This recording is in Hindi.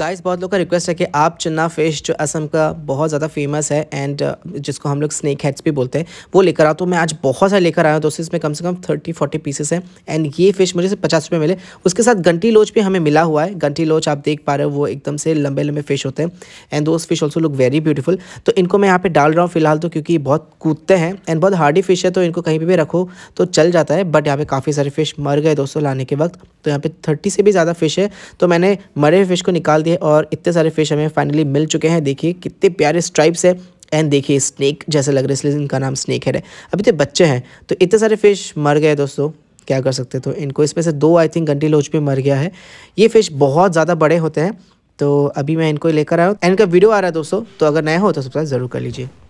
गाइस बहुत लोग का रिक्वेस्ट है कि आप चन्ना फिश जो असम का बहुत ज़्यादा फेमस है एंड uh, जिसको हम लोग स्नैक हेड्स भी बोलते हैं वो लेकर आओ तो मैं आज बहुत सारे लेकर आया हूँ दोस्तों इसमें कम से कम थर्टी फोर्टी पीसेस हैं एंड ये फिश मुझे सिर्फ पचास रुपये मिले उसके साथ घंटी लोच भी हमें मिला हुआ है घंटी लोच आप देख पा रहे हो वो एकदम से लंबे लंबे फिश होते हैं and those fish also look very beautiful तो इनको मैं यहाँ पर डाल रहा हूँ फिलहाल तो क्योंकि बहुत कूदते हैं एंड बहुत हार्डी फिश है तो इनको कहीं पर भी रखो तो चल जाता है बट यहाँ पर काफ़ी सारे फिश मर गए दोस्तों लाने के वक्त तो यहाँ पे थर्टी से भी ज़्यादा फिश है तो मैंने मरे हुए फिश को निकाल दिए और इतने सारे फिश हमें फाइनली मिल चुके हैं देखिए कितने प्यारे स्ट्राइप्स है एंड देखिए स्नैक जैसे लग रहा है इसलिए इनका नाम स्नैक है अभी तो बच्चे हैं तो इतने सारे फिश मर गए दोस्तों क्या कर सकते तो इनको इसमें से दो आई थिंक घंटी लोच पर मर गया है ये फिश बहुत ज़्यादा बड़े होते हैं तो अभी मैं इनको लेकर आया हूँ इनका वीडियो आ रहा है दोस्तों तो अगर नया हो तो सब्सक्राइब ज़रूर कर लीजिए